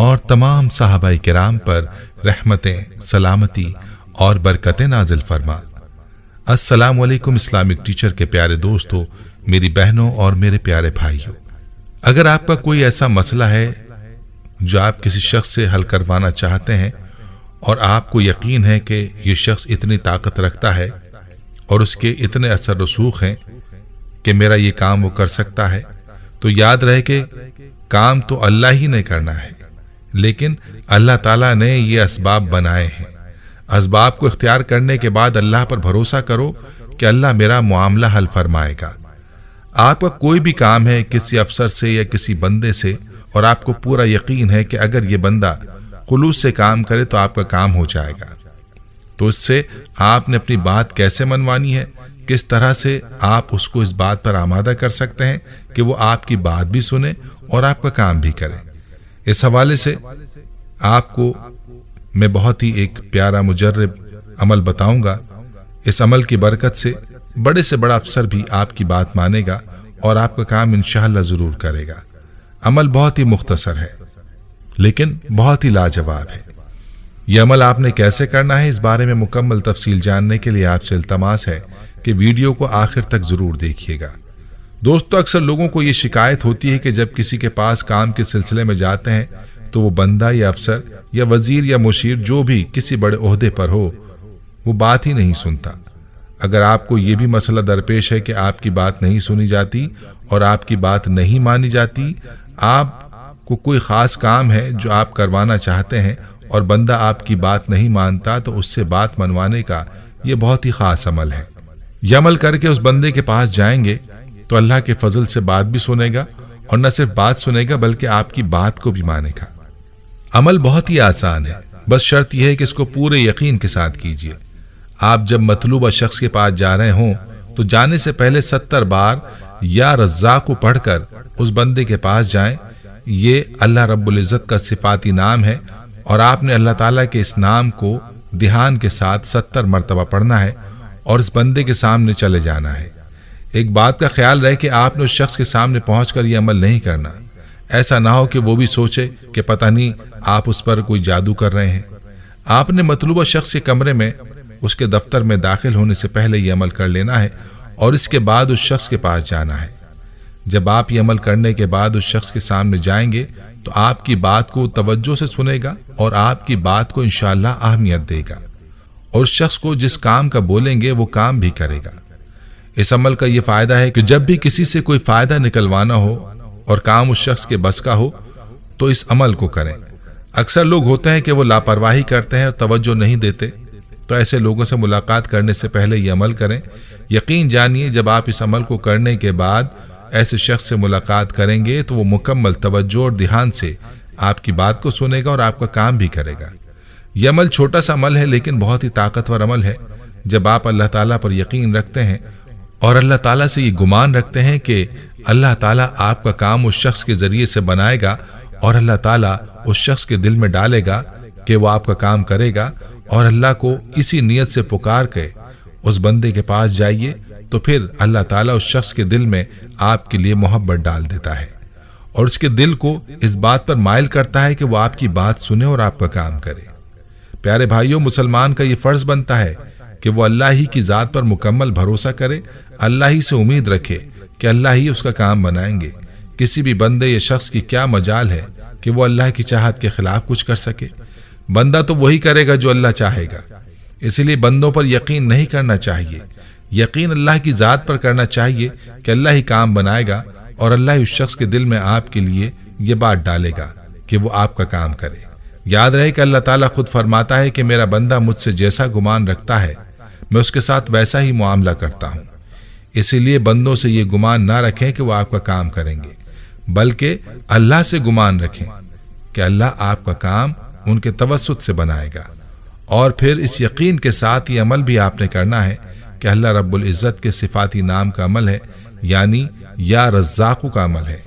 और तमाम साहबा कराम पर रहमतें सलामती और बरकतें नाजिल फरमा असलकुम इस्लामिक टीचर के प्यारे दोस्तों मेरी बहनों और मेरे प्यारे भाइयों अगर आपका कोई ऐसा मसला है जो आप किसी शख्स से हल करवाना चाहते हैं और आपको यकीन है कि यह शख्स इतनी ताकत रखता है और उसके इतने असर रसूख हैं कि मेरा ये काम वो कर सकता है तो याद रहे कि काम तो अल्लाह ही ने करना है लेकिन अल्लाह ताला ने ये इसबाब बनाए हैं इसबाब को इख्तियार करने के बाद अल्लाह पर भरोसा करो कि अल्लाह मेरा मामला हल फरमाएगा आपका कोई भी काम है किसी अफसर से या किसी बंदे से और आपको पूरा यकीन है कि अगर ये बंदा खुलूस से काम करे तो आपका काम हो जाएगा तो इससे आपने अपनी बात कैसे मनवानी है किस तरह से आप उसको इस बात पर आमादा कर सकते हैं कि वो आपकी बात भी सुने और आपका काम भी करें इस हवाले से आपको मैं बहुत ही एक प्यारा मुजरब अमल बताऊंगा इस अमल की बरकत से बड़े से बड़ा अफसर भी आपकी बात मानेगा और आपका काम इन ज़रूर करेगा अमल बहुत ही मुख्तसर है लेकिन बहुत ही लाजवाब है यह अमल आपने कैसे करना है इस बारे में मुकम्मल तफसील जानने के लिए आपसे इल्तमास है कि वीडियो को आखिर तक ज़रूर देखिएगा दोस्तों अक्सर लोगों को ये शिकायत होती है कि जब किसी के पास काम के सिलसिले में जाते हैं तो वो बंदा या अफसर या वजीर या मुशीर जो भी किसी बड़े अहदे पर हो वो बात ही नहीं सुनता अगर आपको ये भी मसला दरपेश है कि आपकी बात नहीं सुनी जाती और आपकी बात नहीं मानी जाती आपको कोई ख़ास काम है जो आप करवाना चाहते हैं और बंदा आपकी बात नहीं मानता तो उससे बात मनवाने का ये बहुत ही ख़ास अमल है यह अमल करके उस बंदे के पास जाएंगे तो अल्लाह के फजल से बात भी सुनेगा और न सिर्फ बात सुनेगा बल्कि आपकी बात को भी मानेगा अमल बहुत ही आसान है बस शर्त यह है कि इसको पूरे यकीन के साथ कीजिए आप जब मतलूबा शख्स के पास जा रहे हों तो जाने से पहले सत्तर बार या रज्जा को पढ़कर उस बंदे के पास जाएं ये अल्लाह रब्बुल का सिफाती नाम है और आपने अल्लाह ताला के इस नाम को ध्यान के साथ सत्तर मरतबा पढ़ना है और इस बंदे के सामने चले जाना है एक बात का ख्याल रहे कि आपने उस शख्स के सामने पहुंचकर यह अमल नहीं करना ऐसा ना हो कि वो भी सोचे कि पता नहीं आप उस पर कोई जादू कर रहे हैं आपने मतलूबा शख्स के कमरे में उसके दफ्तर में दाखिल होने से पहले यह अमल कर लेना है और इसके बाद उस शख्स के पास जाना है जब आप ये अमल करने के बाद उस शख्स के सामने जाएंगे तो आपकी बात को तवज्जो से सुनेगा और आपकी बात को इनशाला अहमियत देगा और उस शख्स को जिस काम का बोलेंगे वो काम भी करेगा इस अमल का यह फायदा है कि जब भी किसी से कोई फायदा निकलवाना हो और काम उस शख्स के बस का हो तो इस अमल को करें अक्सर लोग होते हैं कि वो लापरवाही करते हैं और तवज्जो नहीं देते तो ऐसे लोगों से मुलाकात करने से पहले ये अमल करें यकीन जानिए जब आप इस अमल को करने के बाद ऐसे शख्स से मुलाकात करेंगे तो वो मुकम्मल तवज्जो और ध्यान से आपकी बात को सुनेगा और आपका काम भी करेगा यह अमल छोटा सा अमल है लेकिन बहुत ही ताकतवर अमल है जब आप अल्लाह ताला पर यकीन रखते हैं और अल्लाह ताला से ये गुमान रखते हैं कि अल्लाह ताला आपका काम उस शख्स के ज़रिए से बनाएगा और अल्लाह ताला उस शख्स के दिल में डालेगा कि वो आपका काम करेगा और अल्लाह को इसी नियत से पुकार के उस बंदे के पास जाइए तो फिर अल्लाह ताला उस शख्स के दिल में आपके लिए मोहब्बत डाल देता है और उसके दिल को इस बात पर मायल करता है कि वह आपकी बात सुने और आपका काम करे प्यारे भाइयों मुसलमान का ये फर्ज बनता है कि वो अल्लाह ही की ज़ात पर मुकम्मल भरोसा करे अल्लाह ही से उम्मीद रखे कि अल्लाह ही उसका काम बनाएंगे किसी भी बंदे या शख्स की क्या मजाल है कि वो अल्लाह की चाहत के खिलाफ कुछ कर सके बंदा तो वही करेगा जो अल्लाह चाहेगा इसलिए बंदों पर यकीन नहीं करना चाहिए यकीन अल्लाह की ज़ात पर करना चाहिए कि अल्लाह ही काम बनाएगा और अल्लाह उस शख्स के दिल में आपके लिए ये बात डालेगा कि वो आपका काम करे याद रहे कि अल्लाह ताला खुद फरमाता है कि मेरा बंदा मुझसे जैसा गुमान रखता है मैं उसके साथ वैसा ही मामला करता हूँ इसीलिए बंदों से ये गुमान ना रखें कि वह आपका काम करेंगे बल्कि अल्लाह से गुमान रखें कि अल्लाह आपका काम उनके तवसत से बनाएगा और फिर इस यकीन के साथ ये अमल भी आपने करना है कि अल्लाह रब्बुल इज़्ज़त के सिफाती नाम का अमल है यानी या रज़ाकू का अमल है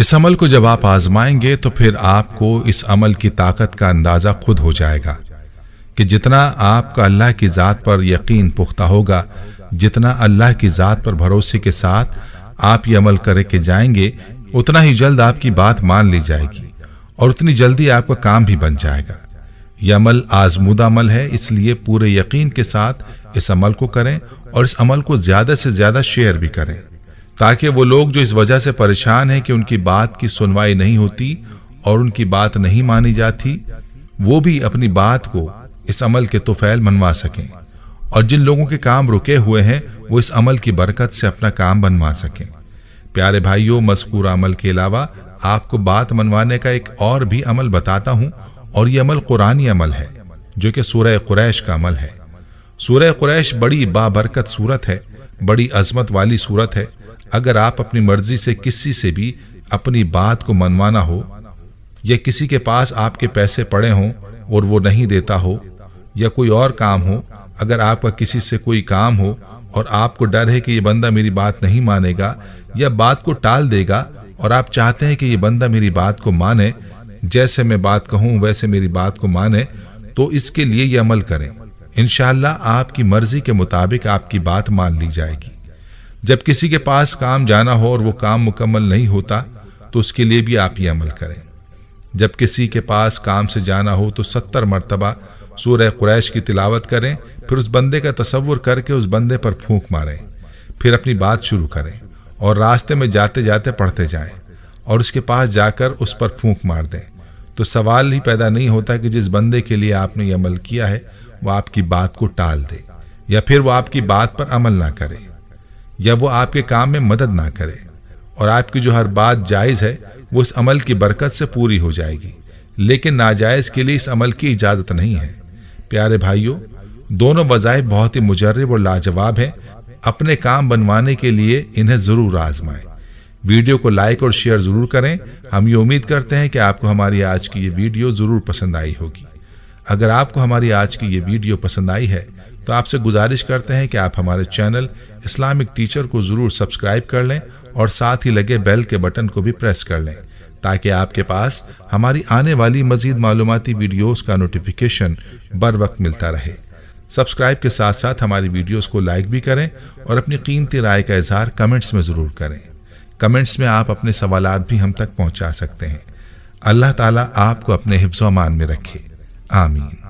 इस अमल को जब आप आजमाएंगे तो फिर आपको इस अमल की ताकत का अंदाज़ा खुद हो जाएगा कि जितना आपका अल्लाह की ज़ात पर यकीन पुख्ता होगा जितना अल्लाह की ज़ात पर भरोसे के साथ आप ये अमल करके जाएंगे उतना ही जल्द आपकी बात मान ली जाएगी और उतनी जल्दी आपका काम भी बन जाएगा यह अमल आजमूदा अमल है इसलिए पूरे यकीन के साथ इस अमल को करें और इस अमल को ज़्यादा से ज़्यादा शेयर भी करें ताकि वो लोग जो इस वजह से परेशान हैं कि उनकी बात की सुनवाई नहीं होती और उनकी बात नहीं मानी जाती वो भी अपनी बात को इस अमल के तोफैल मनवा सकें और जिन लोगों के काम रुके हुए हैं वो इस अमल की बरकत से अपना काम बनवा सकें प्यारे भाइयों मस्कूर अमल के अलावा आपको बात मनवाने का एक और भी अमल बताता हूँ और ये अमल कुरानी अमल है जो कि सूर्य कुरैश का अमल है सूर्य कुरैश बड़ी बाबरकत सूरत है बड़ी अजमत वाली सूरत है अगर आप अपनी मर्जी से किसी से भी अपनी बात को मनवाना हो या किसी के पास आपके पैसे पड़े हों और वो नहीं देता हो या कोई और काम हो अगर आपका किसी से कोई काम हो और आपको डर है कि यह बंदा मेरी बात नहीं मानेगा या बात को टाल देगा और आप चाहते हैं कि यह बंदा मेरी बात को माने जैसे मैं बात कहूँ वैसे मेरी बात को माने तो इसके लिए ये अमल करें इनशाला आपकी मर्जी के मुताबिक आपकी बात मान ली जाएगी जब किसी के पास काम जाना हो और वो काम मुकम्मल नहीं होता तो उसके लिए भी आप ये अमल करें जब किसी के पास काम से जाना हो तो सत्तर मरतबा सूर्य कुरैश की तिलावत करें फिर उस बंदे का तस्वुर करके उस बंदे पर फूंक मारें फिर अपनी बात शुरू करें और रास्ते में जाते जाते पढ़ते जाएं और उसके पास जाकर उस पर फूंक मार दें तो सवाल ही पैदा नहीं होता कि जिस बंदे के लिए आपने ये अमल किया है वह आपकी बात को टाल दे या फिर वह आपकी बात पर अमल ना करे या वो आपके काम में मदद ना करे और आपकी जो हर बात जायज़ है वो इस अमल की बरकत से पूरी हो जाएगी लेकिन नाजायज़ के लिए इस अमल की इजाज़त नहीं है प्यारे भाइयों दोनों बजाय बहुत ही मुजरब और लाजवाब हैं अपने काम बनवाने के लिए इन्हें ज़रूर आजमाएं वीडियो को लाइक और शेयर ज़रूर करें हम ये उम्मीद करते हैं कि आपको हमारी आज की ये वीडियो ज़रूर पसंद आई होगी अगर आपको हमारी आज की ये वीडियो पसंद आई है तो आपसे गुजारिश करते हैं कि आप हमारे चैनल इस्लामिक टीचर को ज़रूर सब्सक्राइब कर लें और साथ ही लगे बेल के बटन को भी प्रेस कर लें ताकि आपके पास हमारी आने वाली मजीद मालूमती वीडियोस का नोटिफिकेशन बर वक्त मिलता रहे सब्सक्राइब के साथ साथ हमारी वीडियोस को लाइक भी करें और अपनी कीमती राय का इजहार कमेंट्स में ज़रूर करें कमेंट्स में आप अपने सवाल भी हम तक पहुँचा सकते हैं अल्लाह ताला आपको अपने हिफ्ज़ अमान में रखे आमीन